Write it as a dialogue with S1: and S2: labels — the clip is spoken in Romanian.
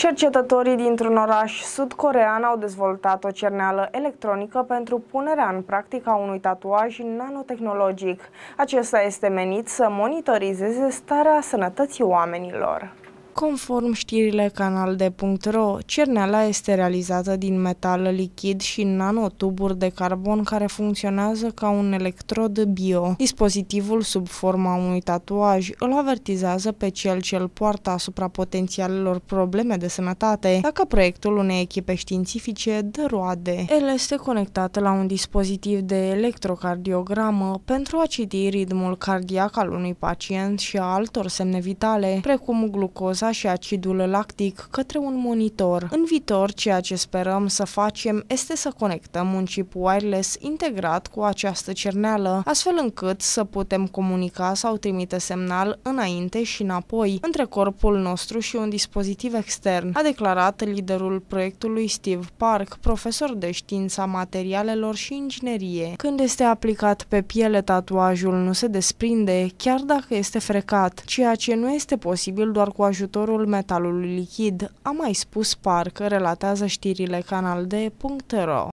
S1: Cercetătorii dintr-un oraș sud-corean au dezvoltat o cerneală electronică pentru punerea în practică a unui tatuaj nanotehnologic. Acesta este menit să monitorizeze starea sănătății oamenilor. Conform știrile canalde.ro, cerneala este realizată din metal lichid și nanotuburi de carbon care funcționează ca un electrod bio. Dispozitivul, sub forma unui tatuaj, îl avertizează pe cel ce îl poartă asupra potențialelor probleme de sănătate, dacă proiectul unei echipe științifice dă roade. El este conectat la un dispozitiv de electrocardiogramă pentru a citi ritmul cardiac al unui pacient și a altor semne vitale, precum glucoza și acidul lactic către un monitor. În viitor, ceea ce sperăm să facem este să conectăm un chip wireless integrat cu această cerneală, astfel încât să putem comunica sau trimite semnal înainte și înapoi, între corpul nostru și un dispozitiv extern, a declarat liderul proiectului Steve Park, profesor de știința materialelor și inginerie. Când este aplicat pe piele, tatuajul nu se desprinde, chiar dacă este frecat, ceea ce nu este posibil doar cu ajutorul ajutorul metalului lichid, a mai spus parcă, relatează știrile canalde.ro.